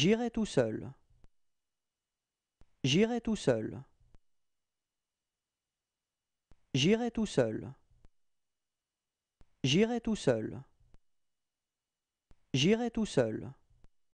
J'irai tout seul. J'irai tout seul. J'irai tout seul. J'irai tout seul. J'irai tout seul.